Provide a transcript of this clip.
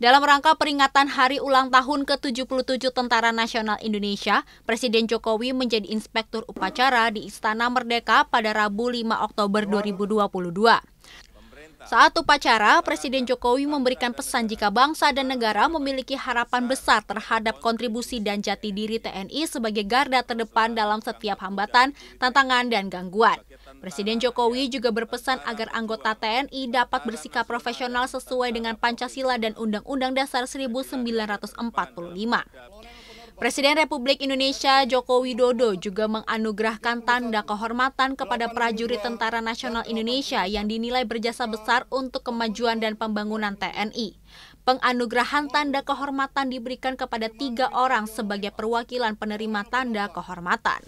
Dalam rangka peringatan Hari Ulang Tahun ke-77 Tentara Nasional Indonesia, Presiden Jokowi menjadi inspektur upacara di Istana Merdeka pada Rabu 5 Oktober 2022. Saat upacara, Presiden Jokowi memberikan pesan jika bangsa dan negara memiliki harapan besar terhadap kontribusi dan jati diri TNI sebagai garda terdepan dalam setiap hambatan, tantangan, dan gangguan. Presiden Jokowi juga berpesan agar anggota TNI dapat bersikap profesional sesuai dengan Pancasila dan Undang-Undang Dasar 1945. Presiden Republik Indonesia Joko Widodo juga menganugerahkan tanda kehormatan kepada prajurit Tentara Nasional Indonesia yang dinilai berjasa besar untuk kemajuan dan pembangunan TNI. Penganugerahan tanda kehormatan diberikan kepada tiga orang sebagai perwakilan penerima tanda kehormatan.